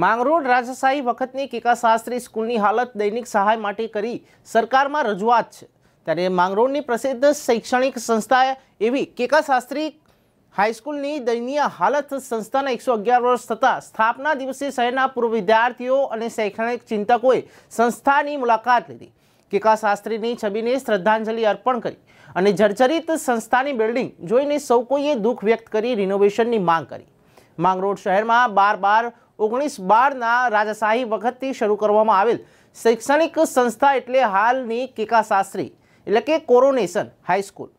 માંગરોળ રાજશાહી વખતની કિકા સ્કૂલની હાલત દૈનિક સહાય માટે કરી સરકારમાં રજૂઆત છે ત્યારે માંગરોળની પ્રસિદ્ધ શૈક્ષણિક સંસ્થા એવી કેકા હાઈસ્કૂલની દયનીય હાલત સંસ્થાના એકસો અગિયાર વર્ષ થતાં સ્થાપના દિવસે શહેરના પૂર્વ વિદ્યાર્થીઓ અને શૈક્ષણિક ચિંતકોએ સંસ્થાની મુલાકાત લીધી કેકા છબીને શ્રદ્ધાંજલિ અર્પણ કરી અને જર્જરિત સંસ્થાની બિલ્ડિંગ જોઈને સૌ કોઈએ દુઃખ વ્યક્ત કરી રિનોવેશનની માંગ કરી માંગરોળ શહેરમાં બાર બાર ઓગણીસ બારના રાજાશાહી વખતથી શરૂ કરવામાં આવેલ શૈક્ષણિક સંસ્થા એટલે હાલની કિકા શાસ્ત્રી એટલે કે કોરોનેશન હાઈસ્કૂલ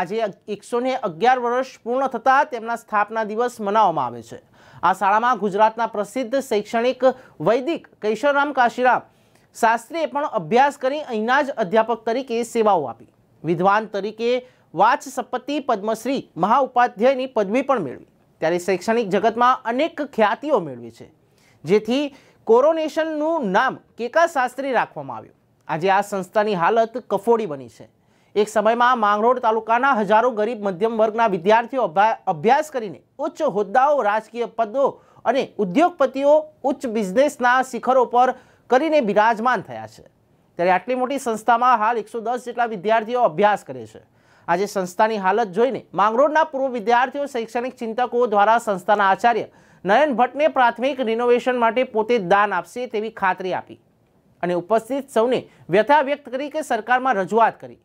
આજે એકસો અગિયાર વર્ષ પૂર્ણ થતાં તેમના સ્થાપના દિવસ મનાવવામાં આવે છે આ શાળામાં ગુજરાતના પ્રસિદ્ધ શૈક્ષણિક વૈદિક કૈશોરામ કાશીરામ શાસ્ત્રીએ પણ અભ્યાસ કરી અહીંના જ અધ્યાપક તરીકે સેવાઓ આપી વિદ્વાન તરીકે વાચ સપતિ પદ્મશ્રી મહાઉપાધ્યાયની પદવી પણ મેળવી ત્યારે શૈક્ષણિક જગતમાં અનેક ખ્યાતિઓ મેળવી છે જેથી કોરોનેશનનું નામ કેકા શાસ્ત્રી રાખવામાં આવ્યું આજે આ સંસ્થાની હાલત કફોડી બની છે એક સમયમાં માંગરોળ તાલુકાના હજારો ગરીબ મધ્યમ વર્ગના વિદ્યાર્થીઓ અભ્યાસ કરીને ઉચ્ચ હોદ્દાઓ રાજકીય પદો અને ઉદ્યોગપતિઓ ઉચ્ચ બિઝનેસના શિખરો પર કરીને બિરાજમાન થયા છે ત્યારે આટલી મોટી સંસ્થામાં હાલ એકસો જેટલા વિદ્યાર્થીઓ અભ્યાસ કરે છે આજે સંસ્થાની હાલત જોઈને માંગરોળના પૂર્વ વિદ્યાર્થીઓ શૈક્ષણિક ચિંતકો દ્વારા સંસ્થાના આચાર્ય નયન ભટ્ટને પ્રાથમિક રિનોવેશન માટે પોતે દાન આપશે તેવી ખાતરી આપી અને ઉપસ્થિત સૌને વ્યથા વ્યક્ત કરી કે સરકારમાં રજૂઆત કરી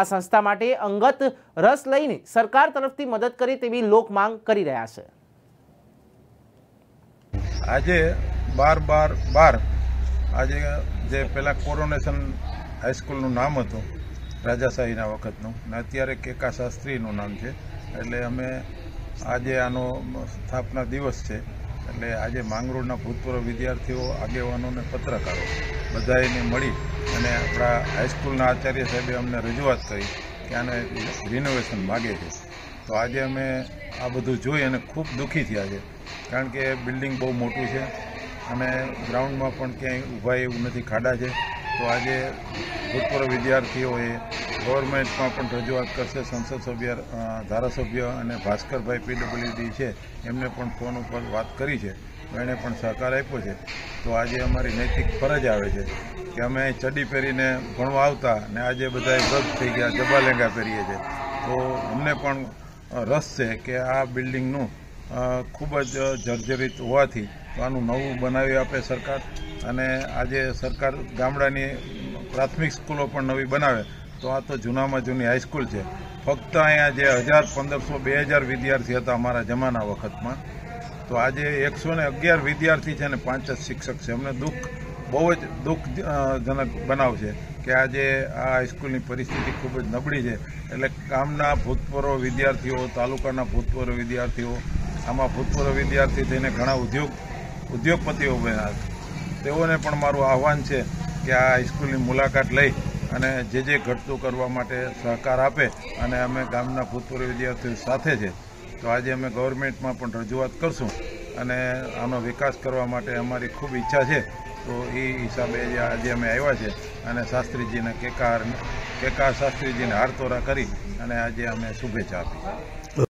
આ સંસ્થા માટે અંગત રસ લઈને સરકાર તરફથી મદદ કરી તેવી લોક માંગ કરી રહ્યા છે આજે બાર બાર બાર આજે જે પેલા કોરોનેશન હાઈસ્કૂલનું નામ હતું રાજાશાહીના વખતનું ને અત્યારે કેકા શાસ્ત્રીનું નામ છે એટલે અમે આજે આનો સ્થાપના દિવસ છે એટલે આજે માંગરોળના ભૂતપૂર્વ વિદ્યાર્થીઓ આગેવાનોને અને પત્રકારો બધાને મળી અને આપણા હાઈસ્કૂલના આચાર્ય સાહેબે અમને રજૂઆત કરી કે આને રિનોવેશન માગે છે તો આજે અમે આ બધું જોઈ અને ખૂબ દુઃખી થયા છે કારણ કે બિલ્ડિંગ બહુ મોટું છે અને ગ્રાઉન્ડમાં પણ ક્યાંય ઊભા એવું નથી ખાડા છે તો આજે ભૂતપૂર્વ વિદ્યાર્થીઓએ ગવર્મેન્ટમાં પણ રજૂઆત કરશે સંસદ સભ્ય ધારાસભ્ય અને ભાસ્કરભાઈ પીડબ્લ્યુડી છે એમને પણ ફોન ઉપર વાત કરી છે એણે પણ સહકાર આપ્યો છે તો આજે અમારી નૈતિક ફરજ આવે છે કે અમે ચડી પહેરીને ભણવા આવતા ને આજે બધાએ વ્રત થઈ ગયા જબા લેંગા પહેરીએ છીએ તો અમને પણ રસ છે કે આ બિલ્ડિંગનું ખૂબ જ જર્જરિત હોવાથી તો આનું નવું બનાવી આપે સરકાર અને આજે સરકાર ગામડાની પ્રાથમિક સ્કૂલો પણ નવી બનાવે તો આ તો જૂનામાં જૂની હાઈસ્કૂલ છે ફક્ત અહીંયા જે હજાર પંદરસો બે હજાર વિદ્યાર્થી હતા અમારા જમાના વખતમાં તો આજે એકસો ને અગિયાર વિદ્યાર્થી છે અને પાંચ જ શિક્ષક છે અમને દુઃખ બહુ જ દુઃખજનક બનાવ છે કે આજે આ હાઈસ્કૂલની પરિસ્થિતિ ખૂબ જ નબળી છે એટલે ગામના ભૂતપૂર્વ વિદ્યાર્થીઓ તાલુકાના ભૂતપૂર્વ વિદ્યાર્થીઓ આમાં ભૂતપૂર્વ વિદ્યાર્થી થઈને ઘણા ઉદ્યોગ ઉદ્યોગપતિઓ બન્યા છે તેઓને પણ મારું આહવાન છે કે આ હાઈસ્કૂલની મુલાકાત લઈ અને જે જે ઘટતું કરવા માટે સહકાર આપે અને અમે ગામના ભૂતપૂર્વ વિદ્યાર્થીઓ સાથે છે તો આજે અમે ગવર્મેન્ટમાં પણ રજૂઆત કરશું અને આનો વિકાસ કરવા માટે અમારી ખૂબ ઈચ્છા છે તો એ હિસાબે આજે અમે આવ્યા છે અને શાસ્ત્રીજીને કેકાર કેકાર શાસ્ત્રીજીને હારતોરા કરી અને આજે અમે શુભેચ્છા આપી